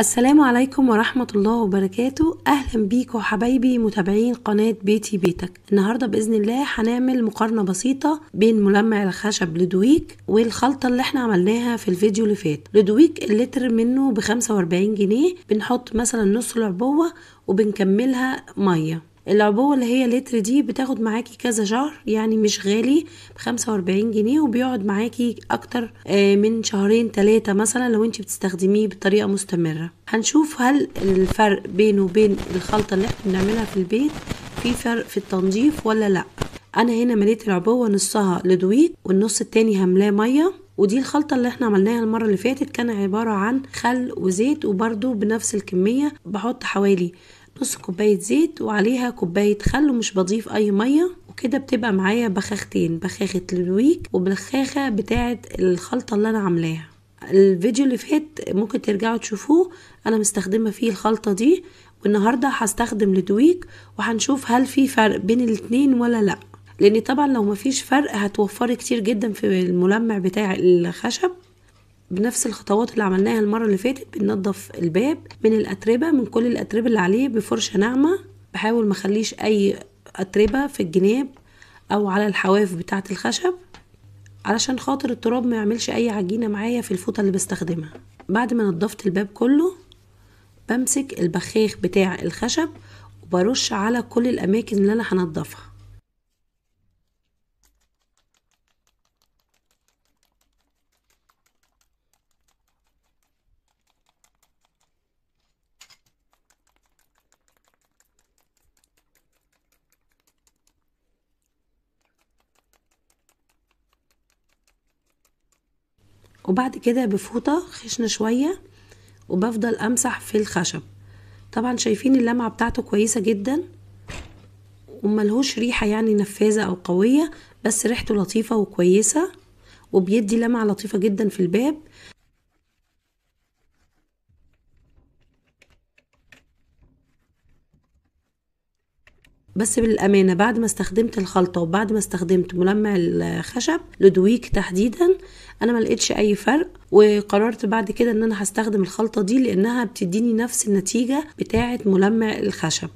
السلام عليكم ورحمة الله وبركاته أهلا بيكم حبايبي متابعين قناة بيتي بيتك النهاردة بإذن الله هنعمل مقارنة بسيطة بين ملمع الخشب لدويك والخلطة اللي احنا عملناها في الفيديو اللي فات لدويك اللتر منه بخمسة وأربعين جنيه بنحط مثلا نص العبوة وبنكملها مية العبوة اللي هي لتر دي بتاخد معاكي كذا شهر يعني مش غالي بخمسة واربعين جنيه وبيقعد معاكي اكتر آه، من شهرين تلاتة مثلا لو انت بتستخدميه بطريقة مستمرة هنشوف هل الفرق بينه وبين الخلطة اللي احنا بنعملها في البيت في فرق في التنظيف ولا لا انا هنا مليت العبوة نصها لدويت والنص التاني هملاه مية ودي الخلطة اللي احنا عملناها المرة اللي فاتت كان عبارة عن خل وزيت وبرده بنفس الكمية بحط حوالي نص كوباية زيت وعليها كوباية خل ومش بضيف أي مية وكده بتبقى معايا بخاختين بخاخة الويك وبخاخة بتاعة الخلطة اللي أنا عاملاها الفيديو اللي فات ممكن ترجعوا تشوفوه أنا مستخدمة فيه الخلطة دي والنهاردة هستخدم لدويك وهنشوف هل في فرق بين الاتنين ولا لأ لأن طبعا لو مفيش فرق هتوفري كتير جدا في الملمع بتاع الخشب بنفس الخطوات اللي عملناها المره اللي فاتت بننضف الباب من الاتربه من كل الاتربه اللي عليه بفرشه ناعمه بحاول ما اخليش اي اتربه في الجناب او على الحواف بتاعه الخشب علشان خاطر التراب ما يعملش اي عجينه معايا في الفوطه اللي بستخدمها بعد ما نضفت الباب كله بمسك البخاخ بتاع الخشب وبرش على كل الاماكن اللي انا هنضفها وبعد كده بفوطة خشنة شوية وبفضل امسح في الخشب طبعا شايفين اللمعة بتاعته كويسة جدا وملهوش ريحة يعني نفاذة او قوية بس ريحته لطيفة وكويسة وبيدي لمعة لطيفة جدا في الباب بس بالأمانة بعد ما استخدمت الخلطة وبعد ما استخدمت ملمع الخشب لدويك تحديدا أنا ما لقيتش أي فرق وقررت بعد كده إن أنا هستخدم الخلطة دي لأنها بتديني نفس النتيجة بتاعة ملمع الخشب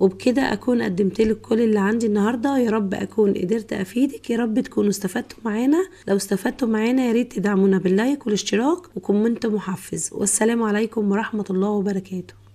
وبكده أكون قدمت لك كل اللي عندي النهاردة يا رب أكون قدرت أفيدك يا رب تكونوا استفدتوا معانا لو استفدتوا معانا يا ريت تدعمونا باللايك والاشتراك وكومنت محفز والسلام عليكم ورحمة الله وبركاته